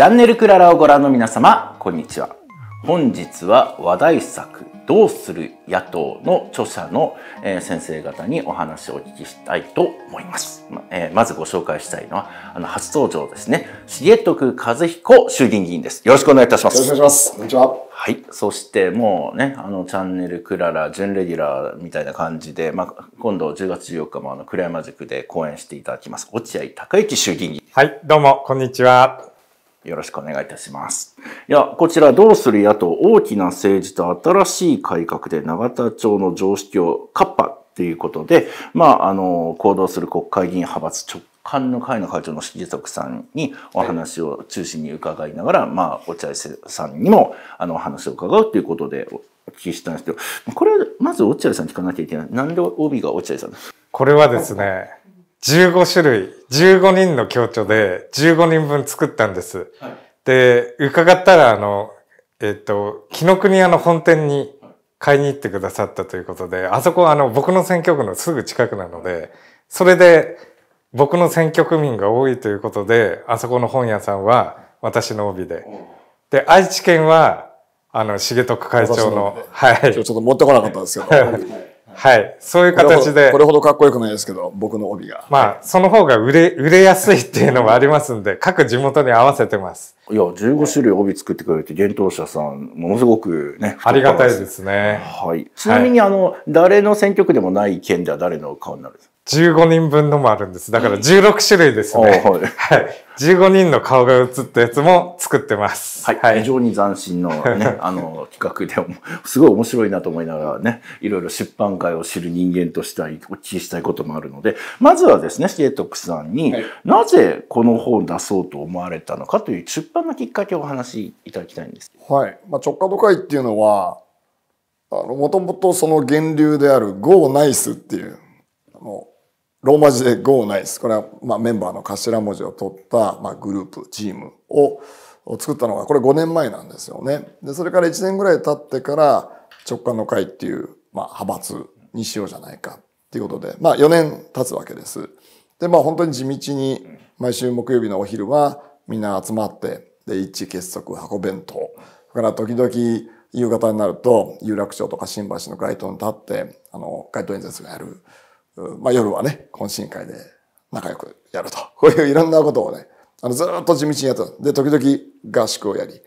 チャンネルクララをご覧の皆様、こんにちは。本日は話題作「どうする野党」の著者の先生方にお話をお聞きしたいと思います。まずご紹介したいのはあの初登場ですね重徳和彦衆議院議員です。よろしくお願いいたします。よろしくお願いします。こんにちは。はい。そしてもうね、あのチャンネルクララ、準レギュラーみたいな感じで、まあ、今度10月14日もあの、倉山塾で講演していただきます。落合隆之衆議院議員。はい。どうも、こんにちは。よろしくお願いいたします。いや、こちら、どうする野党、大きな政治と新しい改革で永田町の常識をカッパっていうことで、まあ、あの、行動する国会議員派閥直官の会の会長の示徳さんにお話を中心に伺いながら、まあ、落合さんにも、あの、お話を伺うということで、お聞きしたんですけど、これ、まず落合さん聞かなきゃいけない。なんで帯が落合さんですこれはですね、15種類、15人の共著で15人分作ったんです。はい、で、伺ったら、あの、えっ、ー、と、紀の国屋の本店に買いに行ってくださったということで、あそこはあの、僕の選挙区のすぐ近くなので、それで、僕の選挙区民が多いということで、あそこの本屋さんは私の帯で。で、愛知県は、あの、重徳会長の、はい。今日ちょっと持ってこなかったんですよ。はい。そういう形で。これほどかっこよくないですけど、僕の帯が。まあ、その方が売れ、売れやすいっていうのもありますんで、各地元に合わせてます。いや、15種類帯作ってくれて、伝統者さん、ものすごくね。ありがたいですね。はい。ちなみに、あの、誰の選挙区でもない県では誰の顔になるんですか15人分のもあるんです。だから16種類ですね。はい、はい。15人の顔が映ったやつも作ってます。はい。はい、非常に斬新のね、あの、企画でも、すごい面白いなと思いながらね、いろいろ出版界を知る人間としたい、お聞きしたいこともあるので、まずはですね、シエトクさんに、はい、なぜこの本を出そうと思われたのかという出版のきっかけをお話しいただきたいんです。はい。まあ、直下度会っていうのは、あの、もともとその源流である Go Nice っていう、あの、ローマ字で Go Nice。これは、まあ、メンバーの頭文字を取った、まあ、グループ、チームを作ったのが、これ5年前なんですよね。で、それから1年ぐらい経ってから、直感の会っていう、まあ、派閥にしようじゃないかっていうことで、まあ、4年経つわけです。で、まあ、本当に地道に、毎週木曜日のお昼は、みんな集まって、で、一致結束、箱弁当。だから、時々、夕方になると、有楽町とか新橋の街頭に立って、あの、街頭演説がやる。まあ、夜はね、懇親会で仲良くやると。こういういろんなことをね、あのずっと地道にやってた。で、時々合宿をやり。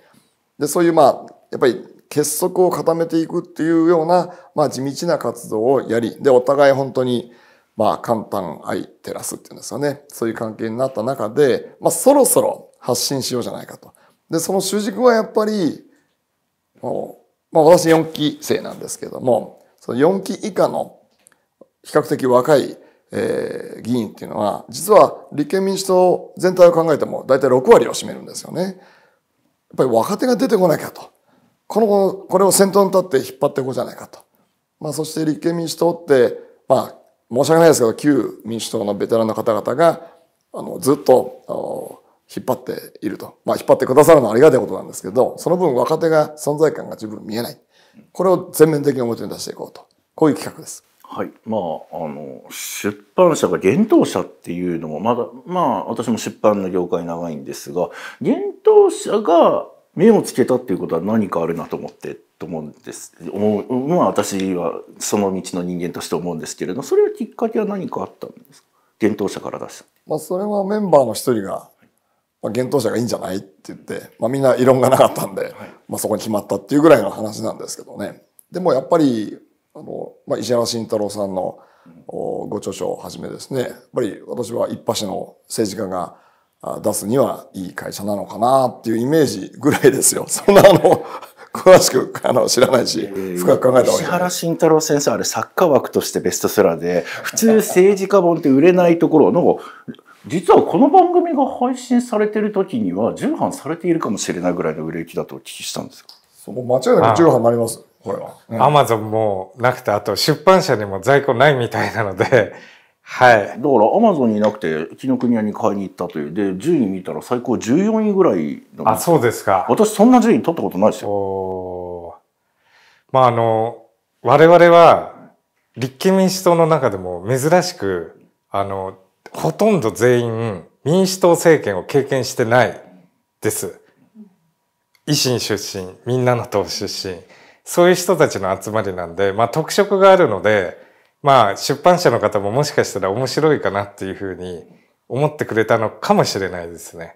で、そういうまあ、やっぱり結束を固めていくっていうような、まあ、地道な活動をやり。で、お互い本当に、まあ、簡単愛照らすっていうんですかね。そういう関係になった中で、まあ、そろそろ発信しようじゃないかと。で、その主軸はやっぱり、もう、まあ、私4期生なんですけども、その4期以下の比較的若い、えー、議員っていうのは、実は立憲民主党全体を考えても大体6割を占めるんですよね。やっぱり若手が出てこなきゃと。この、これを先頭に立って引っ張っていこうじゃないかと。まあ、そして立憲民主党って、まあ、申し訳ないですけど、旧民主党のベテランの方々が、あの、ずっと、引っ張っていると。まあ、引っ張ってくださるのはありがたいことなんですけど、その分若手が存在感が十分見えない。これを全面的に表に出していこうと。こういう企画です。はい、まああの出版社が厳冬者っていうのもまだまあ私も出版の業界長いんですが厳冬者が目をつけたっていうことは何かあるなと思ってと思うんです思うまあ私はその道の人間として思うんですけれどそれはきっかけは何かあったんですか厳冬者から出したまあそれはメンバーの一人がま厳冬者がいいんじゃないって言って、まあ、みんな異論がなかったんで、まあ、そこに決まったっていうぐらいの話なんですけどね。でもやっぱりあの、まあ、石原慎太郎さんのご著書をはじめですね、やっぱり私は一発の政治家が出すにはいい会社なのかなっていうイメージぐらいですよ。そんなあの、詳しくあの知らないし、深く考えたわけ石原慎太郎先生、あれ作家枠としてベストセラーで、普通政治家本って売れないところの、実はこの番組が配信されてる時には、重版されているかもしれないぐらいの売れ行きだとお聞きしたんですよ。そこ間違いなく重版になります。アマゾンもなくて、あと出版社にも在庫ないみたいなので、はい。だから、アマゾンになくて、紀ノ国屋に買いに行ったという。で、順位見たら最高14位ぐらいあ、そうですか。私、そんな順位取ったことないですよ。まあ、あの、我々は、立憲民主党の中でも珍しく、あの、ほとんど全員、民主党政権を経験してないです。維新出身、みんなの党出身。そういう人たちの集まりなんで、まあ、特色があるので、まあ、出版社の方ももしかしたら面白いかなっていうふうに思ってくれたのかもしれないですね。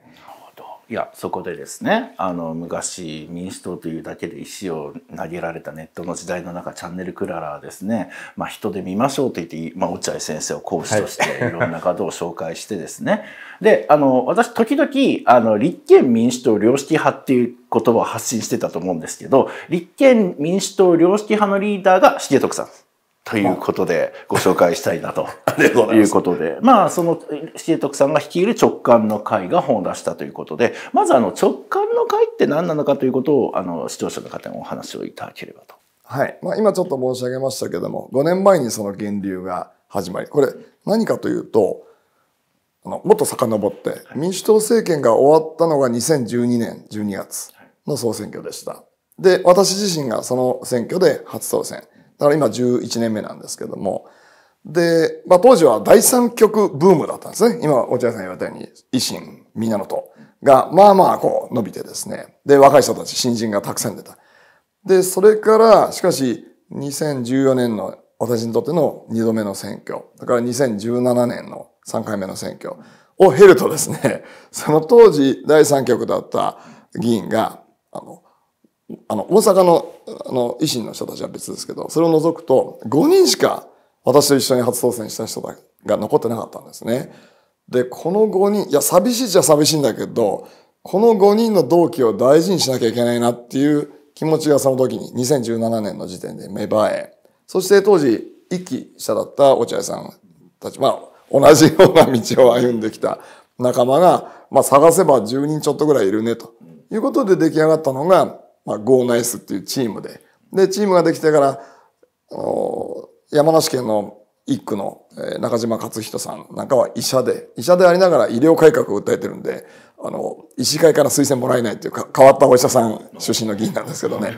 いやそこでですねあの昔民主党というだけで石を投げられたネットの時代の中チャンネルクララはですね、まあ、人で見ましょうと言って、まあ、落合先生を講師としていろんな方を紹介してですね、であの私時々あの立憲民主党良識派っていう言葉を発信してたと思うんですけど立憲民主党良識派のリーダーが重徳さんということで、ご紹介したいなと いうことで、まあ、その、ト徳さんが率いる直感の会が本を出したということで、まずあの、直感の会って何なのかということを、あの、視聴者の方にお話をいただければと。はい。まあ、今ちょっと申し上げましたけども、5年前にその源流が始まり、これ、何かというと、あの、もっと遡って、民主党政権が終わったのが2012年12月の総選挙でした。で、私自身がその選挙で初当選。だから今11年目なんですけども。で、まあ当時は第三極ブームだったんですね。今、落合さん言われたように、維新、みんなのと。が、まあまあこう伸びてですね。で、若い人たち、新人がたくさん出た。で、それから、しかし、2014年の私にとっての2度目の選挙、だから2017年の3回目の選挙を経るとですね、その当時第三局だった議員が、あの、あの、大阪の、あの、維新の人たちは別ですけど、それを除くと、5人しか私と一緒に初当選した人が残ってなかったんですね。で、この5人、いや、寂しいじゃ寂しいんだけど、この5人の同期を大事にしなきゃいけないなっていう気持ちがその時に、2017年の時点で芽生え、そして当時、一期下だった落合さんたち、まあ、同じような道を歩んできた仲間が、まあ、探せば10人ちょっとぐらいいるね、ということで出来上がったのが、まあ、ゴーナイスっていうチームで。で、チームができてから、あの山梨県の一区の中島勝人さんなんかは医者で、医者でありながら医療改革を訴えてるんで、あの、医師会から推薦もらえないっていうか、変わったお医者さん出身の議員なんですけどね。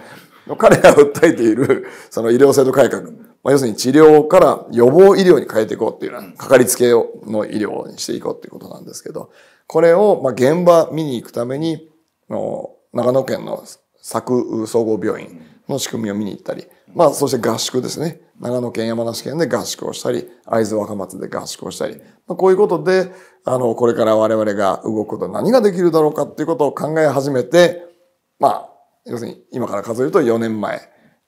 彼が訴えている、その医療制度改革、まあ、要するに治療から予防医療に変えていこうっていうのは、かかりつけの医療にしていこうっていうことなんですけど、これを、まあ、現場見に行くために、の長野県の佐久総合病院の仕組みを見に行ったり、まあ、そして合宿ですね。長野県、山梨県で合宿をしたり、会津若松で合宿をしたり、まあ、こういうことで、あの、これから我々が動くと何ができるだろうかっていうことを考え始めて、まあ、要するに今から数えると4年前、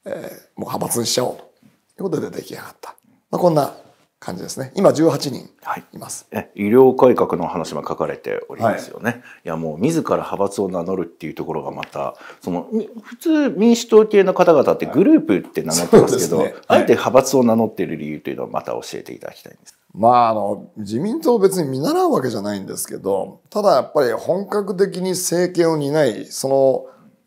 えー、もう派閥にしちゃおうということで出来上がった。まあ、こんな感じですね。今18人います、はい、医療改革の話も書かれておりますよね。はい、いやもう自ら派閥を名乗るっていうところがまたその普通民主党系の方々ってグループって名乗ってますけど、はいねはい、あえて派閥を名乗っている理由というのをまた教えていただきたいんです。まあ、あの自民党別に見習うわけじゃないんですけどただやっぱり本格的に政権を担いその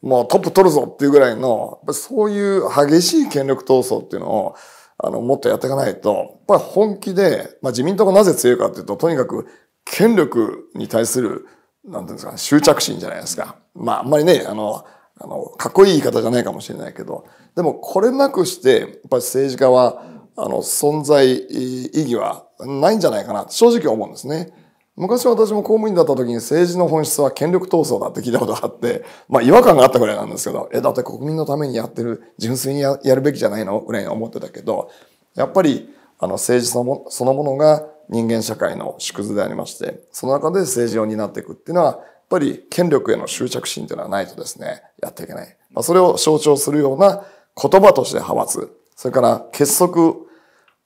もうトップ取るぞっていうぐらいのそういう激しい権力闘争っていうのをあの、もっとやっていかないと、やっぱり本気で、まあ自民党がなぜ強いかっていうと、とにかく権力に対する、なんていうんですか、執着心じゃないですか。まああんまりね、あの、あの、かっこいい言い方じゃないかもしれないけど、でもこれなくして、やっぱり政治家は、あの、存在意義はないんじゃないかな、正直思うんですね。昔私も公務員だった時に政治の本質は権力闘争だって聞いたことがあって、まあ違和感があったぐらいなんですけど、え、だって国民のためにやってる、純粋にやるべきじゃないのぐらいに思ってたけど、やっぱりあの政治そのそのものが人間社会の縮図でありまして、その中で政治を担っていくっていうのは、やっぱり権力への執着心というのはないとですね、やっていけない。まあ、それを象徴するような言葉として派閥、それから結束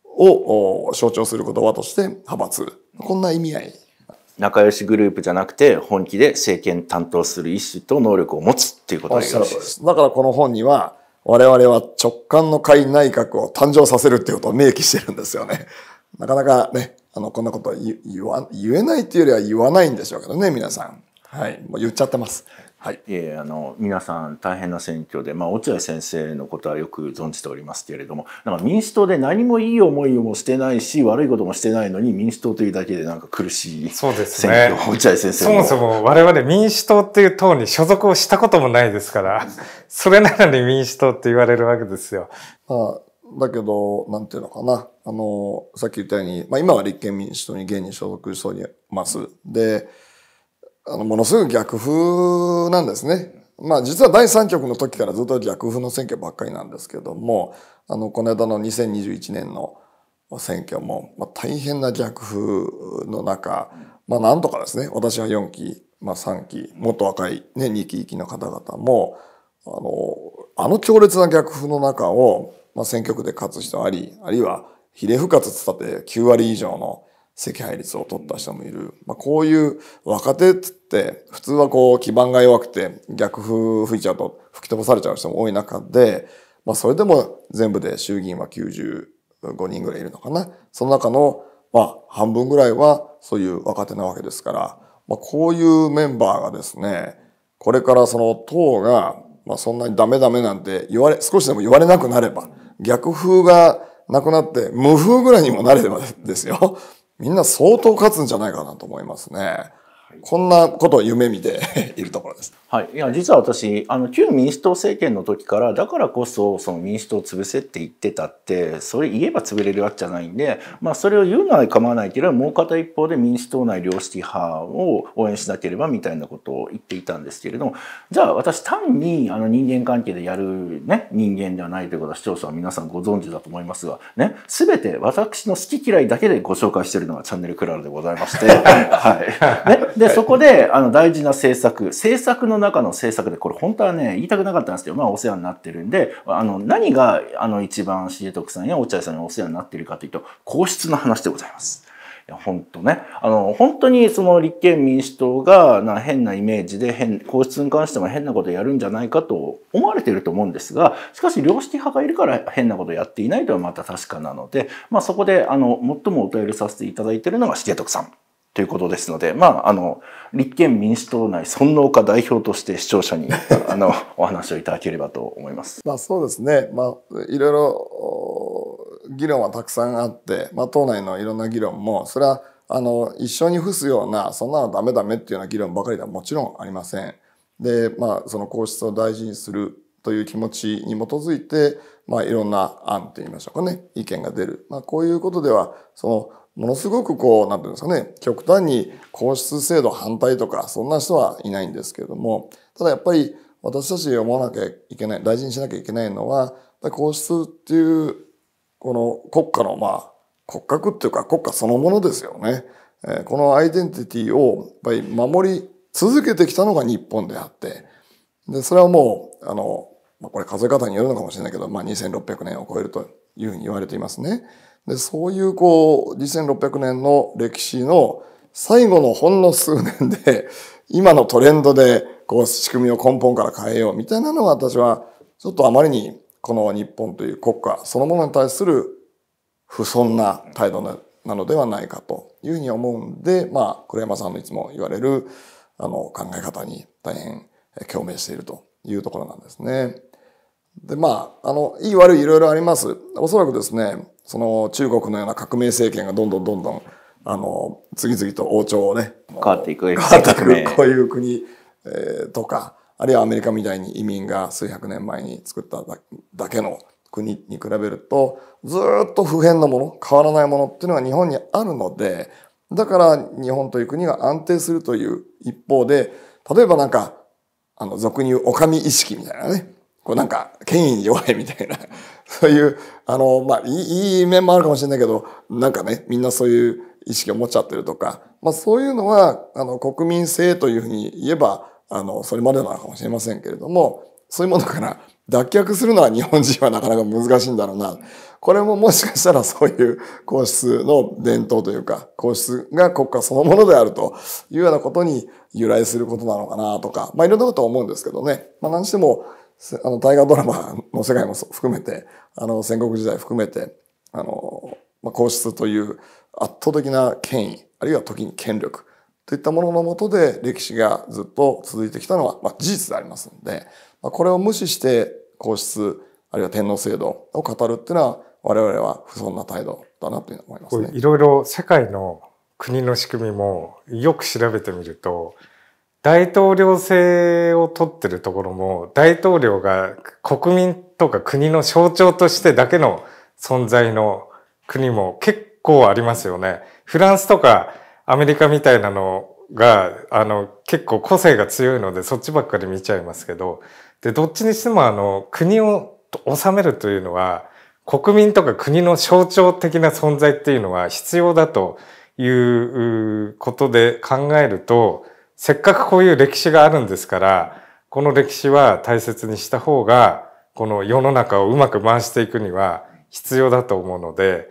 を象徴する言葉として派閥、こんな意味合い仲良しグループじゃなくて本気で政権担当する意思と能力を持つっていうことがよろしいですだからこの本には我々は直感の会内閣を誕生させるっていうことを明記してるんですよね。なかなかね、あの、こんなこと言わ言えないっていうよりは言わないんでしょうけどね、皆さん。はい。もう言っちゃってます。はい、えー、あの皆さん大変な選挙で、まあ、落合先生のことはよく存じておりますけれどもなんか民主党で何もいい思いもしてないし悪いこともしてないのに民主党というだけでなんか苦しい選挙そうです、ね、落合先生そもそも我々民主党っていう党に所属をしたこともないですから それなのに民主党って言われるわけですよ。あだけど、なんていうのかな。あの、さっき言ったように、まあ今は立憲民主党に現に所属しております。で、うんあの、ものすご逆風なんですね。まあ実は第3局の時からずっと逆風の選挙ばっかりなんですけども、あの、この間の2021年の選挙も、まあ、大変な逆風の中、まあなんとかですね、私は4期、まあ3期、もっと若いね、2期、1期の方々も、あの、あの強烈な逆風の中を、まあ選挙区で勝つ人あり、あるいは比例復活つったって9割以上の赤敗率を取った人もいる。まあ、こういう若手っつって、普通はこう基盤が弱くて逆風吹いちゃうと吹き飛ばされちゃう人も多い中で、まあ、それでも全部で衆議院は95人ぐらいいるのかな。その中の、まあ、半分ぐらいはそういう若手なわけですから、まあ、こういうメンバーがですね、これからその党が、まあ、そんなにダメダメなんて言われ、少しでも言われなくなれば、逆風がなくなって、無風ぐらいにもなればですよ。みんな相当勝つんじゃないかなと思いますね。こんなことを夢見て いるところです。はい、いや実は私あの旧民主党政権の時からだからこそその民主党を潰せって言ってたってそれ言えば潰れるわけじゃないんで、まあ、それを言うのは構わないけれどもう片一方で民主党内良識派を応援しなければみたいなことを言っていたんですけれどもじゃあ私単にあの人間関係でやる、ね、人間ではないということは視聴者は皆さんご存知だと思いますが、ね、全て私の好き嫌いだけでご紹介してるのがチャンネルクラウドでございまして、はいね、でそこであの大事な政策政策のの中の政策で、これ本当はね、言いたくなかったんですけど、まあお世話になってるんで、あの、何があの一番重徳さんや落合さんにお世話になっているかというと、皇室の話でございます。いや本当ね。あの、本当にその立憲民主党がな変なイメージで変、皇室に関しても変なことやるんじゃないかと思われていると思うんですが、しかし良識派がいるから変なことやっていないとはまた確かなので、まあそこで、あの、最もお便りさせていただいているのが重徳さん。ということですので、まあ、あの、立憲民主党内尊皇家代表として視聴者に、あの、お話をいただければと思います。まあ、そうですね。まあ、いろいろ、議論はたくさんあって、まあ、党内のいろんな議論も、それは、あの、一緒に付すような、そんなのダメダメっていうような議論ばかりではもちろんありません。で、まあ、その皇室を大事にするという気持ちに基づいて、まあ、いろんな案といいましょうかね、意見が出る。まあ、こういうことでは、その、ものすごくこう、なんていうんですかね、極端に皇室制度反対とか、そんな人はいないんですけれども、ただやっぱり私たち思わなきゃいけない、大事にしなきゃいけないのは、皇室っていう、この国家の、まあ、骨格っていうか国家そのものですよね。このアイデンティティをやっぱり守り続けてきたのが日本であって、で、それはもう、あの、これ数え方によるのかもしれないけど、まあ2600年を超えるというふうに言われていますね。でそういうこう2600年の歴史の最後のほんの数年で 今のトレンドでこう仕組みを根本から変えようみたいなのは私はちょっとあまりにこの日本という国家そのものに対する不遜な態度なのではないかというふうに思うんで、まあ、黒山さんのいつも言われるあの考え方に大変共鳴しているというところなんですね。で、まあ、あの、いい悪いいろいろあります。おそらくですね、その中国のような革命政権がどんどんどんどん、あの、次々と王朝をね、変わっていく。変わっていく、こういう国、えー、とか、あるいはアメリカみたいに移民が数百年前に作っただけの国に比べると、ずっと普遍のもの、変わらないものっていうのが日本にあるので、だから日本という国が安定するという一方で、例えばなんか、あの、俗に言うお上意識みたいなね、こうなんか権威に弱いみたいな、そういう、あの、まあいい、いい面もあるかもしれないけど、なんかね、みんなそういう意識を持っちゃってるとか、まあそういうのは、あの、国民性というふうに言えば、あの、それまでなのかもしれませんけれども、そういうものから脱却するのは日本人はなかなか難しいんだろうな。これももしかしたら そういう皇室の伝統というか、皇室が国家そのものであるというようなことに由来することなのかなとか、まあいろんなことは思うんですけどね。まあ何しても、あの、大河ドラマ の世界も含めて、あの、戦国時代含めて、あの、まあ、皇室という圧倒的な権威、あるいは時に権力、といったもののもとで歴史がずっと続いてきたのは、まあ、事実でありますので、まあ、これを無視して皇室、あるいは天皇制度を語るっていうのは、我々は不遜な態度だなという思います、ね、いろいろ世界の国の仕組みもよく調べてみると、大統領制を取ってるところも、大統領が国民とか国の象徴としてだけの存在の国も結構ありますよね。フランスとかアメリカみたいなのが、あの、結構個性が強いので、そっちばっかり見ちゃいますけど、で、どっちにしてもあの、国を治めるというのは、国民とか国の象徴的な存在っていうのは必要だということで考えると、せっかくこういう歴史があるんですから、この歴史は大切にした方が、この世の中をうまく回していくには必要だと思うので、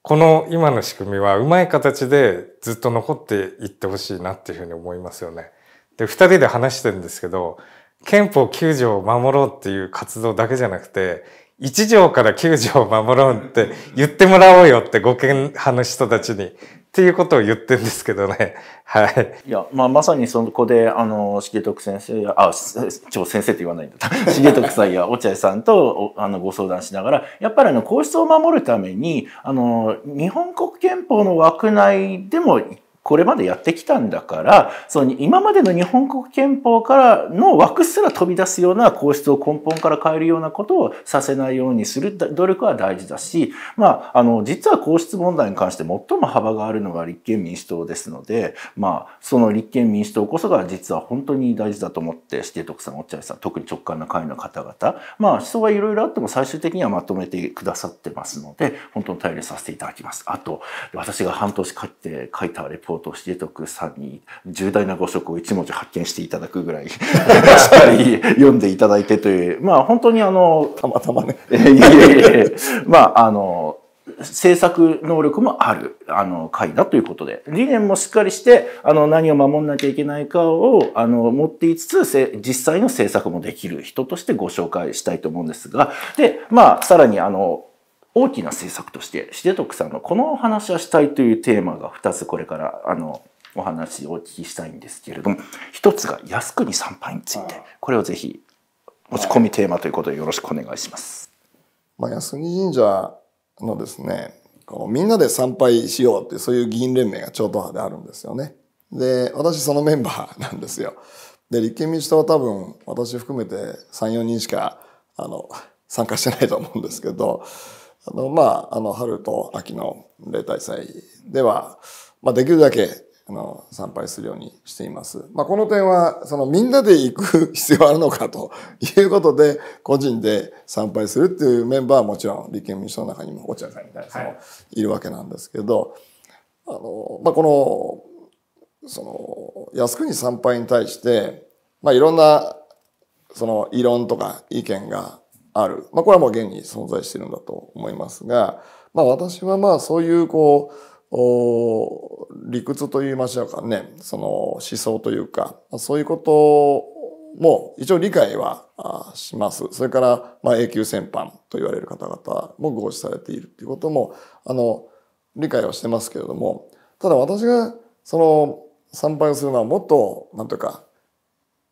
この今の仕組みはうまい形でずっと残っていってほしいなっていうふうに思いますよね。で、二人で話してるんですけど、憲法9条を守ろうっていう活動だけじゃなくて、1条から9条を守ろうって言ってもらおうよって護憲派の人たちにっていうことを言ってるんですけどね。はい。いや、まあ、まさにそこで、あの、重徳先生や、あ、ちょ、先生って言わないんだ。重徳さんや落合さんとあのご相談しながら、やっぱりあの、皇室を守るために、あの、日本国憲法の枠内でも一これまでやってきたんだから、その今までの日本国憲法からの枠すら飛び出すような皇室を根本から変えるようなことをさせないようにする努力は大事だし、まあ、あの、実は皇室問題に関して最も幅があるのが立憲民主党ですので、まあ、その立憲民主党こそが実は本当に大事だと思って、指定徳さん、お茶屋さん、特に直感の会の方々、まあ、思想はいろいろあっても最終的にはまとめてくださってますので、本当に頼りさせていただきます。あと、私が半年かって書いたレポポートを徳さんに重大な誤植を一文字発見していただくぐらいしっかり読んでいただいてというまあ本当にあのたまたまねいやいやいやまああの制作能力もある、あの、会だということで、理念もしっかりして、あの、何を守んなきゃいけないかを、あの、持っていつつ、実際の制作もできる人としてご紹介したいと思うんですが、で、まあ、さらに、あの、大きな政策として重徳さんのこのお話はしたいというテーマが2つこれからあのお話をお聞きしたいんですけれども1つが靖国参拝についてこれをぜひ持ち込みテーマということでよろしくお願いします。まあ、靖国神社のですねこうみんなで参拝しようってそういう議員連盟が超党派であるんですよね。で私そのメンバーなんですよ。で立憲民主党は多分私含めて34人しかあの参加してないと思うんですけど。あの、まあ、あの、春と秋の例大祭では、まあ、できるだけ、あの、参拝するようにしています。まあ、この点は、その、みんなで行く 必要あるのかということで、個人で参拝するっていうメンバーはもちろん、立憲民主党の中にも、お茶さんみたいな人もいるわけなんですけど、はい、あの、まあ、この、その、靖国参拝に対して、まあ、いろんな、その、異論とか意見がある。まあ、これはもう現に存在してるんだと思いますが、まあ、私はまあ、そういう、こう、理屈と言いましょうかね、その思想というか、そういうことも一応理解はします。それから、まあ、永久戦犯と言われる方々も合致されているということも、あの、理解はしてますけれども、ただ私が、その、参拝をするのはもっと、なんというか、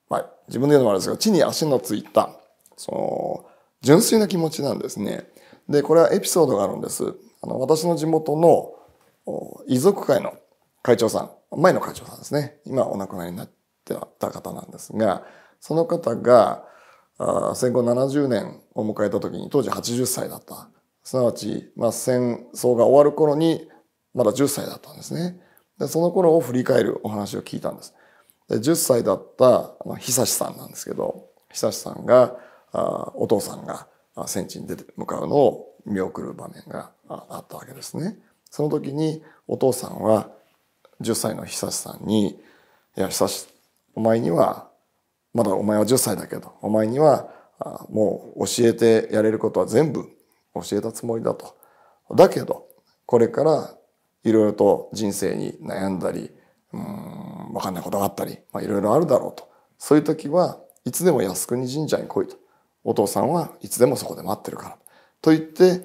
まあ、自分で言うのもあれですが、地に足のついた、その、純粋な気持ちなんですね。で、これはエピソードがあるんです。あの、私の地元の遺族会の会長さん、前の会長さんですね。今お亡くなりになってた方なんですが、その方が、戦後70年を迎えた時に当時80歳だった。すなわち、まあ、戦争が終わる頃にまだ10歳だったんですね。で、その頃を振り返るお話を聞いたんです。で10歳だった、まあ、久志さんなんですけど、久志さんが、お父さんが戦地に出て向かうのを見送る場面があったわけですね。その時にお父さんは10歳の久志さんに「いや久お前にはまだお前は10歳だけどお前にはもう教えてやれることは全部教えたつもりだと。だけどこれからいろいろと人生に悩んだりうん分かんないことがあったりいろいろあるだろうとそういう時はいつでも靖国神社に来いと。お父さんはいつでもそこで待ってるから。と言って、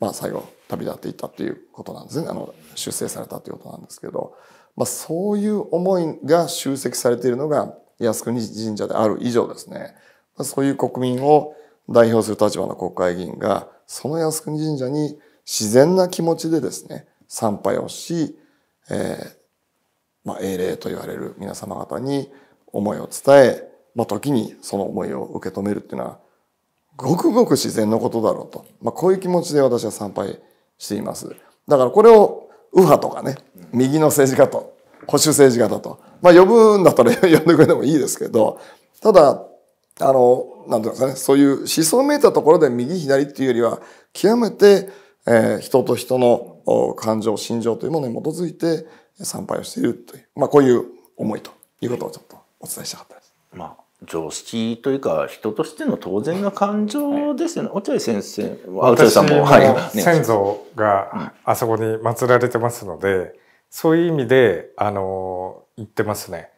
まあ、最後旅立っていったっていうことなんですねあの出征されたということなんですけど、まあ、そういう思いが集積されているのが靖国神社である以上ですね、まあ、そういう国民を代表する立場の国会議員がその靖国神社に自然な気持ちでですね参拝をし、えーまあ、英霊と言われる皆様方に思いを伝え、まあ、時にその思いを受け止めるっていうのはごくごく自然のことだろうと、まあ、こういう気持ちで私は参拝していますだからこれを右派とかね右の政治家と保守政治家だと、まあ、呼ぶんだったら 呼んでくれてもいいですけどただあのなんていうんですかねそういう思想めいたところで右左っていうよりは極めて、えー、人と人の感情心情というものに基づいて参拝をしているという、まあ、こういう思いということをちょっとお伝えしたかったです。まあ常識というか人としての当然な感情ですよね。落合先生は、落合さんも、はい。先祖があそこに祀られてますので、そういう意味で、あの、言ってますね。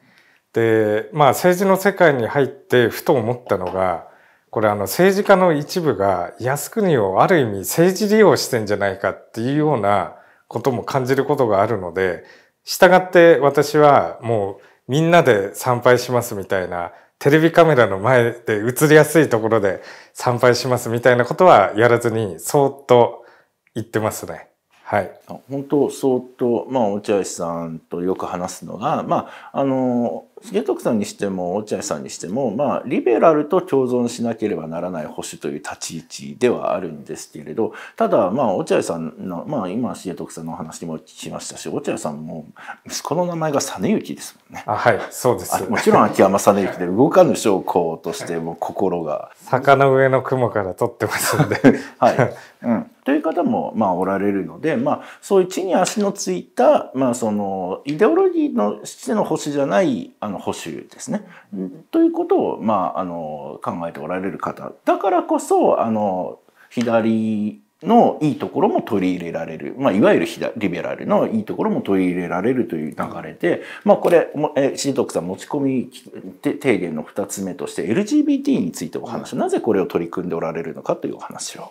で、まあ政治の世界に入ってふと思ったのが、これあの政治家の一部が靖国をある意味政治利用してんじゃないかっていうようなことも感じることがあるので、従って私はもうみんなで参拝しますみたいなテレビカメラの前で映りやすいところで参拝しますみたいなことはやらずに、そーっと言ってますね。はい、本当相当、まあ、落合さんとよく話すのが、まあ、あの重徳さんにしても落合さんにしても、まあ、リベラルと共存しなければならない保守という立ち位置ではあるんですけれどただ、まあ、落合さんの、まあ、今重徳さんのお話もしましたし落合さんも息子の名前が実行ですもんね。あはいそうですもちろん秋山実之で動かぬ将校としても心が。坂の上の雲から撮ってますんで、はいうんという方もまあおられるので、まあ、そういう地に足のついた、まあ、そのイデオロギーのしての星じゃないあの保守ですね、ということを、まあ、あの考えておられる方だからこそあの左のいいところも取り入れられる、まあ、いわゆるリベラルのいいところも取り入れられるという流れで、まあ、これ、えシートクさん持ち込み提言の2つ目として LGBT についてお話、なぜこれを取り組んでおられるのかというお話を。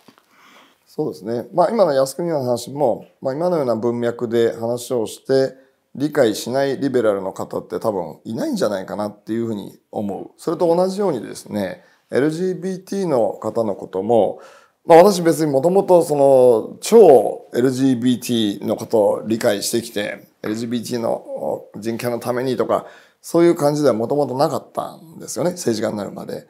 そうですね、まあ、今の靖国の話も、まあ、今のような文脈で話をして理解しないリベラルの方って多分いないんじゃないかなっていうふうに思うそれと同じようにですね LGBT の方のことも、まあ、私別にもともとその超 LGBT のことを理解してきて LGBT の人権のためにとかそういう感じではもともとなかったんですよね政治家になるまで。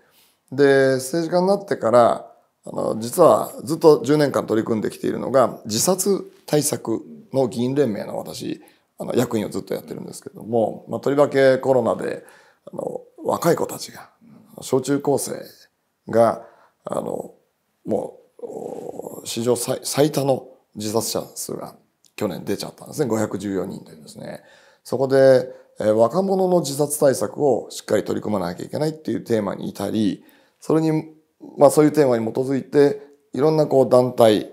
で政治家になってからあの実はずっと10年間取り組んできているのが自殺対策の議員連盟の私あの役員をずっとやってるんですけども、まあ、とりわけコロナであの若い子たちが小中高生があのもう史上最多の自殺者数が去年出ちゃったんですね514人というですねそこでえ若者の自殺対策をしっかり取り組まなきゃいけないっていうテーマに至りそれにまあ、そういうテーマに基づいていろんなこう団体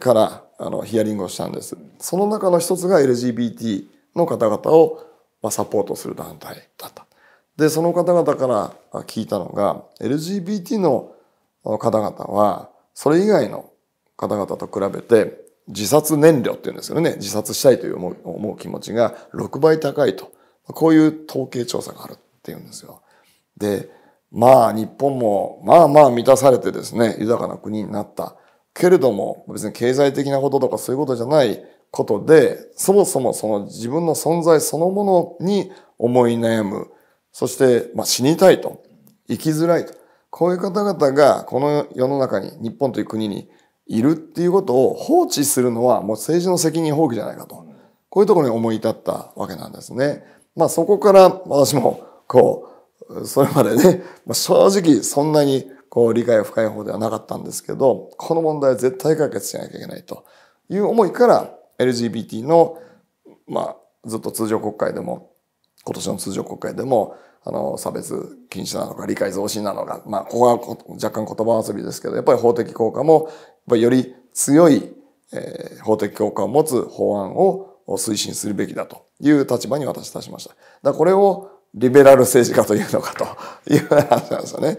からあのヒアリングをしたんです。その中の一つが LGBT の方々をまあサポートする団体だった。で、その方々から聞いたのが、LGBT の方々は、それ以外の方々と比べて、自殺燃料っていうんですよね。自殺したいという思う思う気持ちが6倍高いと。こういう統計調査があるっていうんですよ。で、まあ日本もまあまあ満たされてですね、豊かな国になった。けれども、別に経済的なこととかそういうことじゃないことで、そもそもその自分の存在そのものに思い悩む。そして、まあ死にたいと。生きづらいと。こういう方々がこの世の中に、日本という国にいるっていうことを放置するのはもう政治の責任放棄じゃないかと。こういうところに思い至ったわけなんですね。まあそこから私もこう、それまでね、まあ、正直そんなにこう理解深い方ではなかったんですけど、この問題は絶対解決しなきゃいけないという思いから LGBT の、まあ、ずっと通常国会でも、今年の通常国会でも、あの、差別禁止なのか、理解増進なのか、まあ、ここは若干言葉遊びですけど、やっぱり法的効果も、より強い、えー、法的効果を持つ法案を推進するべきだという立場に私たちました。だこれをリベラル政治家というのかと いう話なんですよね。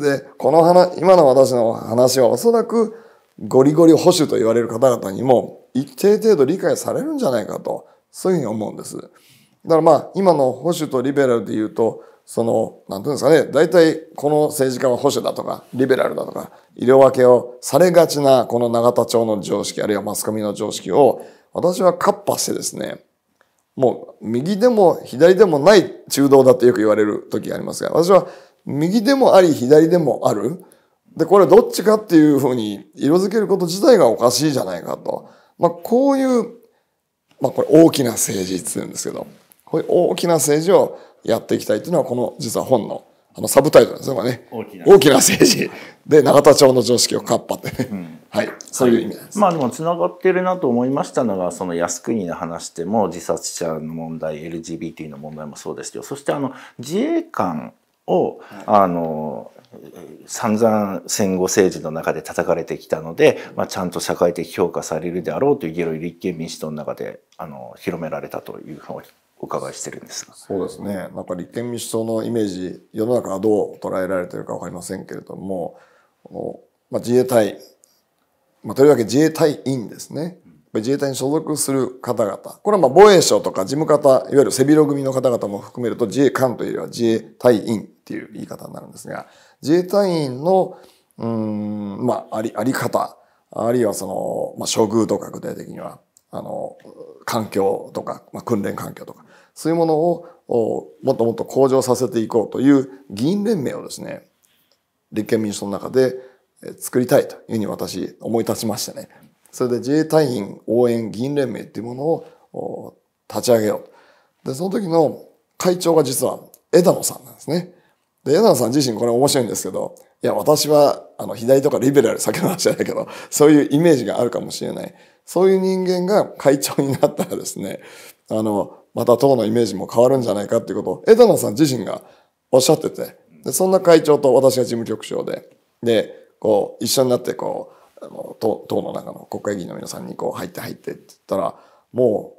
で、この話、今の私の話はおそらくゴリゴリ保守と言われる方々にも一定程度理解されるんじゃないかと、そういうふうに思うんです。だからまあ、今の保守とリベラルで言うと、その、なんていうんですかね、大体この政治家は保守だとか、リベラルだとか、医療分けをされがちなこの永田町の常識、あるいはマスコミの常識を、私はカッパしてですね、もう右でも左でもない中道だってよく言われる時がありますが、私は右でもあり左でもある。で、これどっちかっていうふうに色づけること自体がおかしいじゃないかと。まあ、こういう、まあ、これ大きな政治って言うんですけど、こういう大きな政治をやっていきたいというのはこの実は本のあの、サブタイトルですね、これね。大きな。きな政治。で、永田町の常識をかっぱってね。うん、はい。そういう意味です。まあでも、つながってるなと思いましたのが、その靖国の話でも、自殺者の問題、LGBT の問題もそうですけど、そしてあの、自衛官を、あの、散々戦後政治の中で叩かれてきたので、まあ、ちゃんと社会的評価されるであろうという議論立憲民主党の中であの広められたというふうにお伺いしてるんですがそうですねなんか立憲民主党のイメージ世の中はどう捉えられてるか分かりませんけれども、まあ、自衛隊、まあ、とりわけ自衛隊員ですね自衛隊に所属する方々これはまあ防衛省とか事務方いわゆる背広組の方々も含めると自衛官というよりは自衛隊員っていう言い方になるんですが自衛隊員のうんまあありあり方あるいはその、まあ、処遇とか具体的にはあの環境とか、まあ、訓練環境とかそういうものをもっともっと向上させていこうという議員連盟をですね、立憲民主党の中で作りたいというふうに私思い立ちましてね。それで自衛隊員応援議員連盟っていうものを立ち上げようで、その時の会長が実は枝野さんなんですね。で、枝野さん自身これ面白いんですけど、いや、私は、あの、左とかリベラル、先の話じゃないけど、そういうイメージがあるかもしれない。そういう人間が会長になったらですね、あの、また党のイメージも変わるんじゃないかっていうことを枝野さん自身がおっしゃってて、でそんな会長と私が事務局長で、で、こう、一緒になってこう、あの党党の中の国会議員の皆さんにこう入って入ってって言ったら、も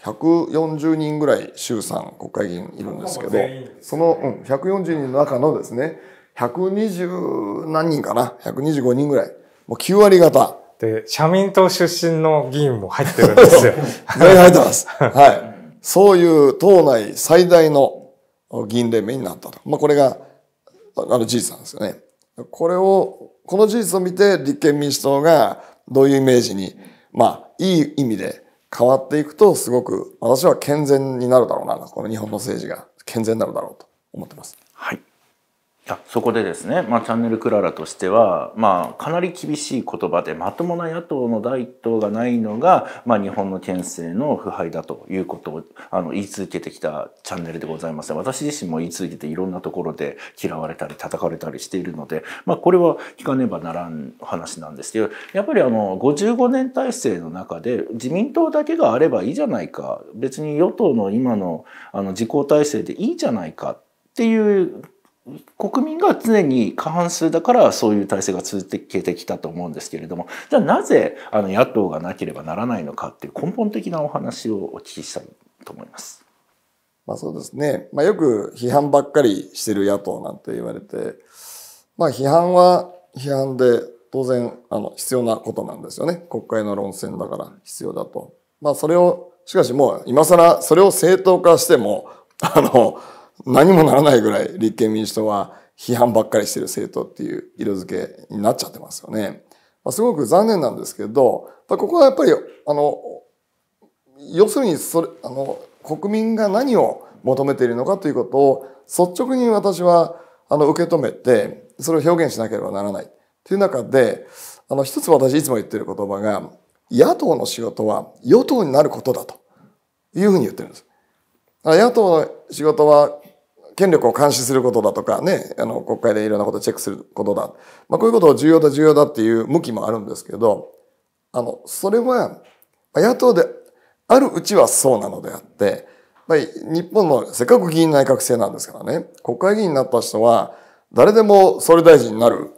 う140人ぐらい衆参国会議員いるんですけど、その、うん、140人の中のですね、120何人かな、125人ぐらい、もう9割方、で、社民党出身の議員も入ってるんですよ。全 員入ってます。はい。そういう党内最大の議員連盟になったと。まあ、これが、あの事実なんですよね。これを、この事実を見て立憲民主党がどういうイメージに、まあ、いい意味で変わっていくと、すごく私は健全になるだろうな、この日本の政治が健全になるだろうと思ってます。やそこでですね、まあ、チャンネルクララとしては、まあ、かなり厳しい言葉でまともな野党の第一党がないのが、まあ、日本の憲政の腐敗だということをあの言い続けてきたチャンネルでございます私自身も言い続けていろんなところで嫌われたり叩かれたりしているので、まあ、これは聞かねばならん話なんですけどやっぱりあの55年体制の中で自民党だけがあればいいじゃないか別に与党の今のあの自公体制でいいじゃないかっていう国民が常に過半数だからそういう体制が続けてきたと思うんですけれどもじゃあなぜあの野党がなければならないのかっていう根本的なお話をお聞きしたいと思います。まあそうですね。まあよく批判ばっかりしてる野党なんて言われて、まあ批判は批判で当然あの必要なことなんですよね。国会の論戦だから必要だと。まあそれを、しかしもう今更それを正当化しても、あの、何もならないぐらい立憲民主党は批判ばっかりしてる政党っていう色付けになっちゃってますよね。まあ、すごく残念なんですけど、ここはやっぱり、あの、要するにそれ、あの、国民が何を求めているのかということを率直に私は、あの、受け止めて、それを表現しなければならない。という中で、あの、一つ私いつも言ってる言葉が、野党の仕事は与党になることだというふうに言ってるんです。野党の仕事は権力を監視することだとかね、あの、国会でいろんなことをチェックすることだ。まあ、こういうことを重要だ、重要だっていう向きもあるんですけど、あの、それは、野党であるうちはそうなのであって、やっぱり日本のせっかく議員内閣制なんですからね、国会議員になった人は、誰でも総理大臣になる、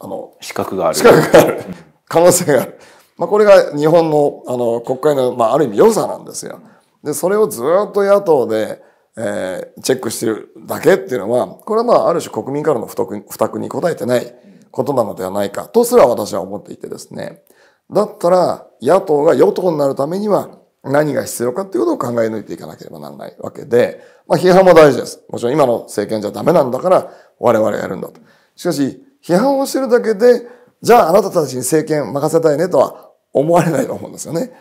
あの、資格がある。資格がある。可能性がある。まあ、これが日本の、あの、国会の、まあ、ある意味良さなんですよ。で、それをずっと野党で、えー、チェックしてるだけっていうのは、これはまあ、ある種国民からの不託に応えてないことなのではないかとすら私は思っていてですね。だったら、野党が与党になるためには、何が必要かっていうことを考え抜いていかなければならないわけで、まあ批判も大事です。もちろん今の政権じゃダメなんだから我々やるんだと。しかし、批判をしてるだけで、じゃああなたたちに政権任せたいねとは思われないと思うんですよね。だか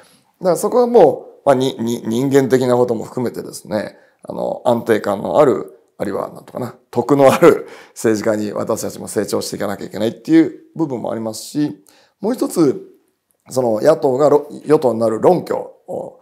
らそこはもう、まあ、にに人間的なことも含めてですね、あの、安定感のある、あるいは、なんとかな、徳のある政治家に私たちも成長していかなきゃいけないっていう部分もありますし、もう一つ、その野党が与党になる論拠を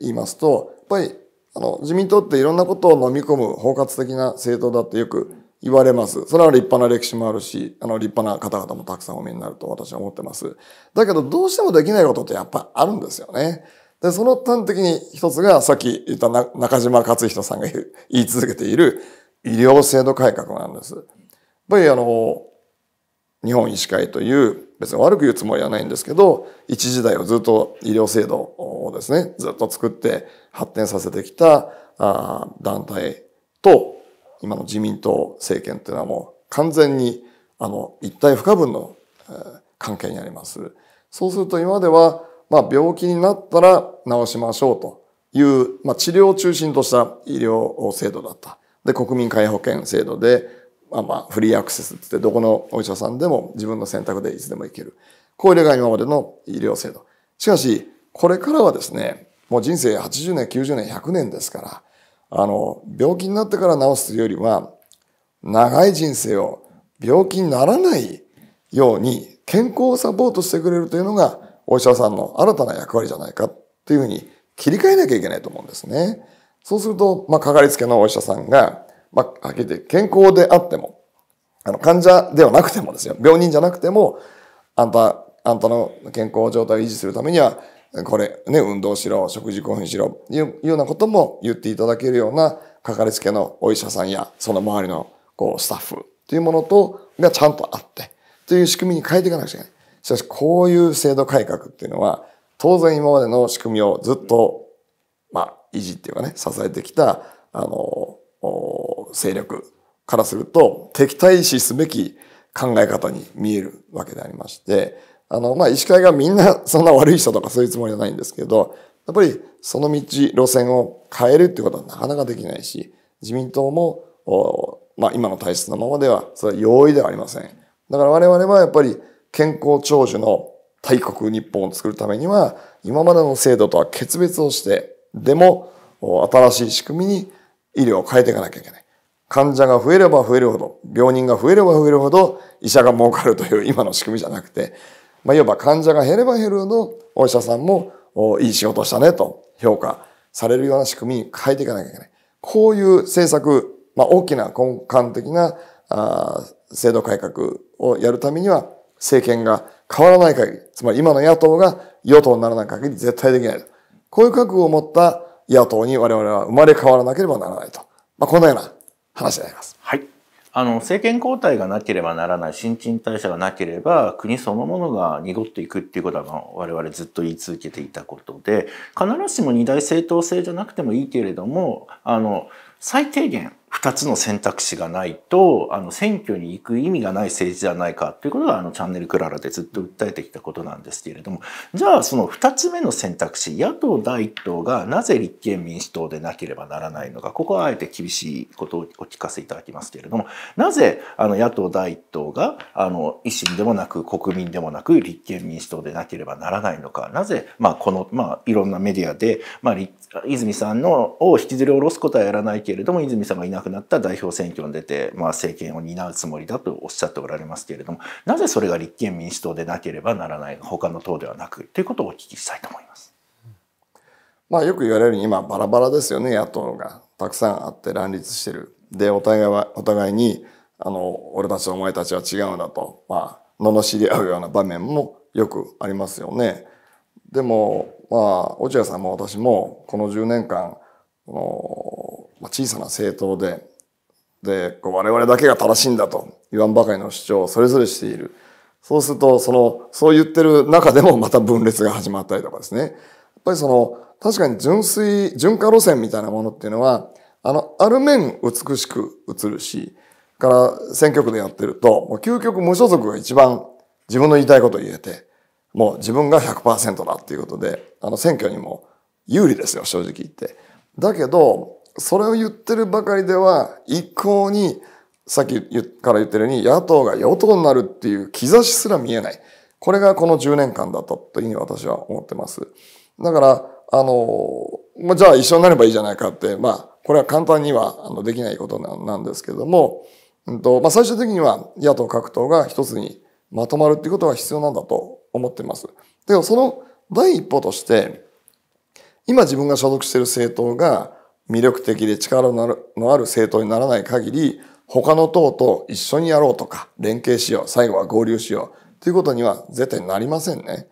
言いますと、やっぱり、あの、自民党っていろんなことを飲み込む包括的な政党だってよく言われます。それは立派な歴史もあるし、あの、立派な方々もたくさんお見えになると私は思ってます。だけど、どうしてもできないことってやっぱあるんですよね。で、その端的に一つが、さっき言った中島勝人さんが言い続けている医療制度改革なんです。やっぱりあの、日本医師会という、別に悪く言うつもりはないんですけど、一時代をずっと医療制度をですね、ずっと作って発展させてきたあ団体と、今の自民党政権というのはもう完全にあの一体不可分の関係にあります。そうすると今まではまあ、病気になったら治しましょうという、まあ、治療を中心とした医療制度だった。で、国民皆保険制度で、まあまあ、フリーアクセスってってどこのお医者さんでも自分の選択でいつでも行ける。これが今までの医療制度。しかし、これからはですね、もう人生80年、90年、100年ですから、あの、病気になってから治すというよりは、長い人生を病気にならないように健康をサポートしてくれるというのがお医者さんの新たな役割じゃないかというふうに切り替えなきゃいけないと思うんですね。そうすると、まあ、かかりつけのお医者さんが、まあ、はっきり言って健康であっても、あの、患者ではなくてもですよ、病人じゃなくても、あんた、あんたの健康状態を維持するためには、これ、ね、運動しろ、食事興奮うしろ、いうようなことも言っていただけるような、かかりつけのお医者さんや、その周りの、こう、スタッフというものと、がちゃんとあって、という仕組みに変えていかなくちゃいけない。しかし、こういう制度改革っていうのは、当然今までの仕組みをずっと、まあ、維持っていうかね、支えてきた、あの、勢力からすると、敵対視すべき考え方に見えるわけでありまして、あの、まあ、医師会がみんなそんな悪い人とかそういうつもりはないんですけど、やっぱりその道、路線を変えるっていうことはなかなかできないし、自民党も、まあ、今の体質のままでは、それは容易ではありません。だから我々はやっぱり、健康長寿の大国日本を作るためには、今までの制度とは決別をして、でも、新しい仕組みに医療を変えていかなきゃいけない。患者が増えれば増えるほど、病人が増えれば増えるほど、医者が儲かるという今の仕組みじゃなくて、まあ、いわば患者が減れば減るほど、お医者さんもいい仕事したねと評価されるような仕組みに変えていかなきゃいけない。こういう政策、まあ、大きな根幹的な制度改革をやるためには、政権が変わらない限り、つまり今の野党が与党にならない限り絶対できないと。こういう覚悟を持った野党に我々は生まれ変わらなければならないと。まあ、このような話になります。はい。あの、政権交代がなければならない、新陳代謝がなければ、国そのものが濁っていくっていうことは、我々ずっと言い続けていたことで、必ずしも二大政党制じゃなくてもいいけれども、あの、最低限、2つの選択肢がないとあの選挙に行く意味がない政治じゃないかということがあのチャンネルクララでずっと訴えてきたことなんですけれどもじゃあその2つ目の選択肢野党第1党がなぜ立憲民主党でなければならないのかここはあえて厳しいことをお聞かせいただきますけれどもなぜあの野党第1党があの維新でもなく国民でもなく立憲民主党でなければならないのかなぜ、まあ、この、まあ、いろんなメディアで、まあ、泉さんのを引きずり下ろすことはやらないけれども泉さんがいない亡くなった代表選挙に出て、まあ、政権を担うつもりだとおっしゃっておられますけれどもなぜそれが立憲民主党でなければならない他の党ではなくということをお聞きしたいと思います。まあ、よく言われるように今バラバラですよね野党がたくさんあって乱立してる。でお互いはお互いにあの俺たちお前たちは違うんだと、まあ、罵り合うような場面もよくありますよね。でもまあ落合さんも私もこの10年間小さな政党で、で、こう我々だけが正しいんだと言わんばかりの主張をそれぞれしている。そうすると、その、そう言ってる中でもまた分裂が始まったりとかですね。やっぱりその、確かに純粋、純化路線みたいなものっていうのは、あの、ある面美しく映るし、から選挙区でやってると、もう究極無所属が一番自分の言いたいことを言えて、もう自分が100%だっていうことで、あの選挙にも有利ですよ、正直言って。だけど、それを言ってるばかりでは、一向に、さっきから言ってるように、野党が与党になるっていう兆しすら見えない。これがこの10年間だったというふうに私は思ってます。だから、あの、まあ、じゃあ一緒になればいいじゃないかって、まあ、これは簡単にはあのできないことなんですけれども、うんとまあ、最終的には野党各党が一つにまとまるっていうことが必要なんだと思ってます。でもその第一歩として、今自分が所属している政党が魅力的で力のある政党にならない限り、他の党と一緒にやろうとか、連携しよう、最後は合流しよう、ということには絶対なりませんね。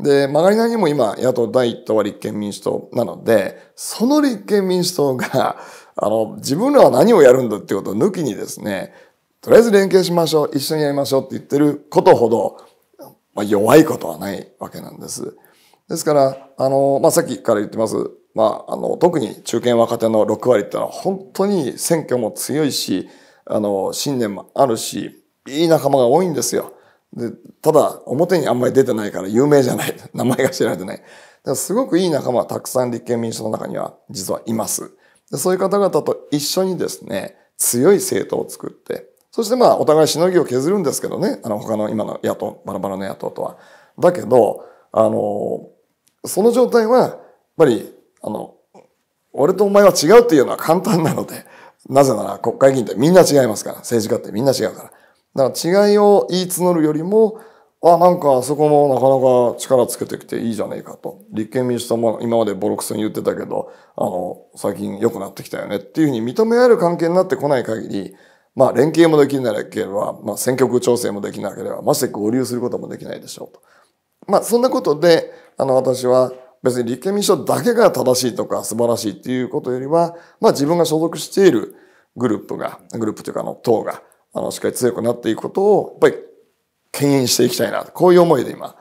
で、曲がりなりにも今、野党第一党は立憲民主党なので、その立憲民主党が、あの、自分らは何をやるんだっていうことを抜きにですね、とりあえず連携しましょう、一緒にやりましょうって言ってることほど、まあ、弱いことはないわけなんです。ですから、あの、まあ、さっきから言ってます、まあ、あの、特に中堅若手の6割ってのは本当に選挙も強いし、あの、信念もあるし、いい仲間が多いんですよ。で、ただ、表にあんまり出てないから有名じゃない。名前が知られてない。すごくいい仲間たくさん立憲民主党の中には実はいます。でそういう方々と一緒にですね、強い政党を作って、そしてまあ、お互いしのぎを削るんですけどね、あの、他の今の野党、バラバラの野党とは。だけど、あの、その状態は、やっぱりあの、俺とお前は違うっていうのは簡単なので、なぜなら国会議員ってみんな違いますから、政治家ってみんな違うから。だから違いを言い募るよりも、あ、なんかあそこもなかなか力つけてきていいじゃねえかと。立憲民主党も今までボロクソに言ってたけど、あの、最近良くなってきたよねっていうふうに認め合える関係になってこない限り、まあ連携もできなければ、まあ選挙区調整もできなければ、まして合流することもできないでしょうと。まあそんなことで、あの私は、別に立憲民主党だけが正しいとか素晴らしいっていうことよりは、まあ自分が所属しているグループが、グループというかあの党が、あの、しっかり強くなっていくことを、やっぱり、牽引していきたいな、こういう思いで今、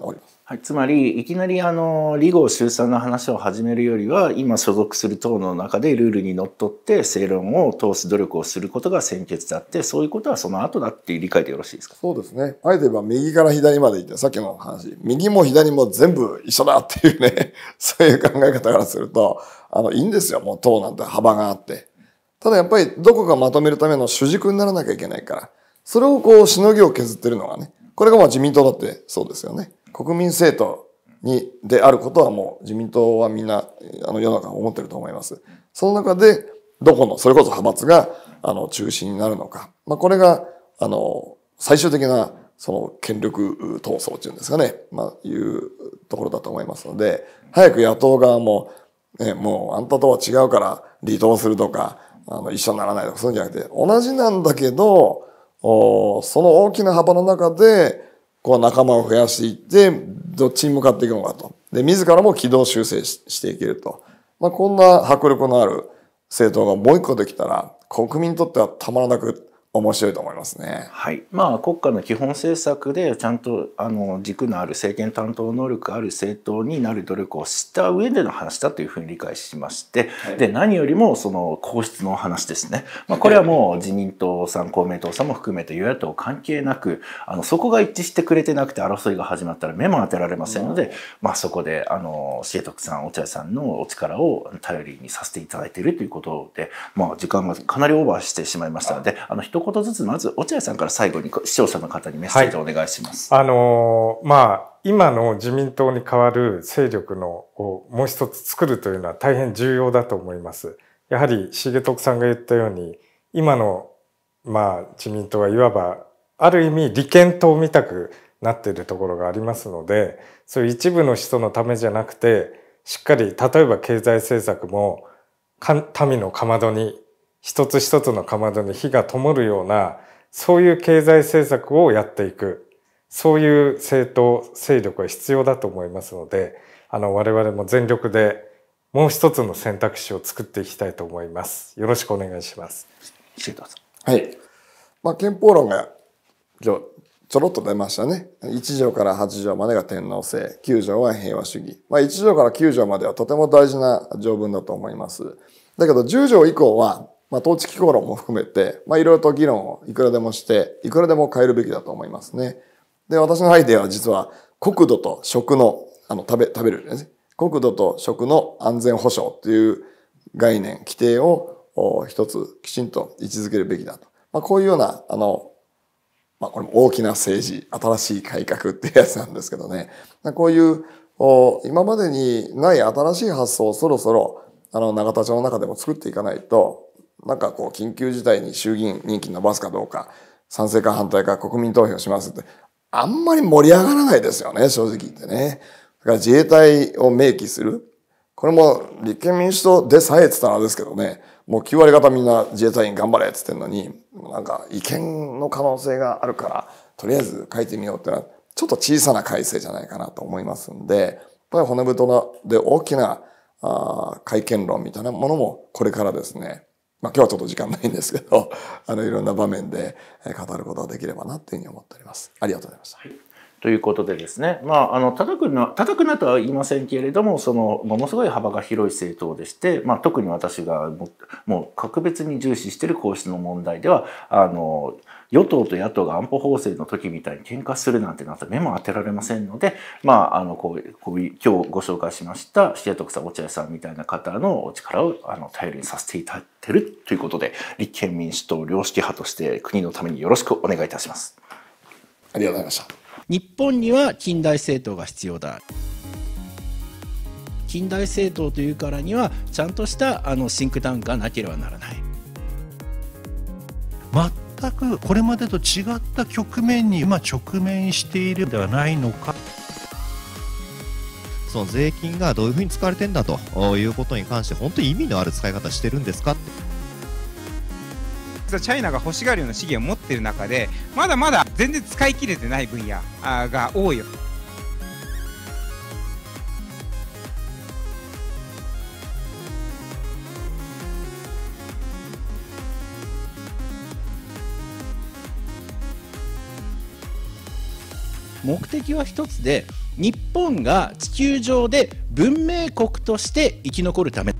おります。はい、つまりいきなりあの離合集散の話を始めるよりは今所属する党の中でルールにのっとって正論を通す努力をすることが先決であってそういうことはその後だっていう理解でよろしいですかそうですねあえて言えば右から左までいってさっきの話右も左も全部一緒だっていうね そういう考え方からするとあのいいんですよもう党なんて幅があってただやっぱりどこかまとめるための主軸にならなきゃいけないからそれをこうしのぎを削ってるのがねこれがまあ自民党だってそうですよね。国民政党にであることはもう自民党はみんなあの世の中思ってると思います。その中でどこのそれこそ派閥があの中心になるのか、まあ、これがあの最終的なその権力闘争っていうんですかね、まあ、いうところだと思いますので早く野党側も、ね、もうあんたとは違うから離党するとかあの一緒にならないとかそういうんじゃなくて同じなんだけどその大きな幅の中で、こう仲間を増やしていって、どっちに向かっていくのかと。で、自らも軌道修正していけると。まあ、こんな迫力のある政党がもう一個できたら、国民にとってはたまらなく面白いと思いますね。はい。まあ国家の基本政策でちゃんとあの軸のある政権担当能力ある政党になる努力をした上での話だというふうに理解しまして、はい、で何よりもその皇室の話ですね。まあこれはもう自民党さん公明党さんも含めて与野党関係なく、あのそこが一致してくれてなくて争いが始まったら目も当てられませんので、うん、まあそこであの重徳さん落合さんのお力を頼りにさせていただいているということで、まあ時間がかなりオーバーしてしまいましたので、あの一言言ずつ、まず落合さんから最後に視聴者の方にメッセージをお願いします。はい、あのー、まあ、今の自民党に代わる勢力のをもう一つ作るというのは大変重要だと思います。やはり重徳さんが言ったように、今の、まあ、自民党はいわば、ある意味利権党みたくなっているところがありますので、そういう一部の人のためじゃなくて、しっかり、例えば経済政策も、民のかまどに一つ一つのかまどに火が灯るようなそういう経済政策をやっていくそういう政党勢力は必要だと思いますのであの我々も全力でもう一つの選択肢を作っていきたいと思います。よろしくお願いします。はい。まあ、憲法論がちょろっと出ましたね。1条から8条までが天皇制、9条は平和主義。まあ、1条から9条まではとても大事な条文だと思います。だけど10条以降はまあ、統治機構論も含めて、まあ、いろいろと議論をいくらでもして、いくらでも変えるべきだと思いますね。で、私のアイデアは実は、国土と食の、あの、食べ、食べるですね。国土と食の安全保障という概念、規定を一つきちんと位置づけるべきだと。まあ、こういうような、あの、まあ、これも大きな政治、新しい改革っていうやつなんですけどね。こういう、今までにない新しい発想をそろそろ、あの、永田町の中でも作っていかないと、なんかこう、緊急事態に衆議院任期伸ばすかどうか、賛成か反対か国民投票しますって、あんまり盛り上がらないですよね、正直言ってね。だから自衛隊を明記する。これも立憲民主党でさえってたんですけどね、もう9割方みんな自衛隊員頑張れって言ってんのに、なんか違憲の可能性があるから、とりあえず書いてみようってのは、ちょっと小さな改正じゃないかなと思いますんで、やっぱり骨太で大きなあ会見論みたいなものもこれからですね、まあ、今日はちょっと時間ないんですけど、あの、いろんな場面で語ることができればなというふうに思っております。ありがとうございました。はいということでですね、まあ、あの叩くな叩くなとは言いませんけれどもそのものすごい幅が広い政党でして、まあ、特に私がもう格別に重視している皇室の問題ではあの与党と野党が安保法制の時みたいに喧嘩するなんてなったら目も当てられませんので、まあ、あのこうこう今日ご紹介しました重徳さん落合さんみたいな方のお力をあの頼りにさせていただいてるということで立憲民主党良識派として国のためによろしくお願いいたします。ありがとうございました日本には近代政党が必要だ近代政党というからにはちゃんとしたあのシンクタンクがなければならない全くこれまでと違った局面に今直面しているのではないのかその税金がどういうふうに使われてんだということに関して本当に意味のある使い方してるんですかって実はチャイナが欲しがるような資源を持ってる中でまだまだ全然使い切れてない分野が多いよ。目的は一つで日本が地球上で文明国として生き残るため。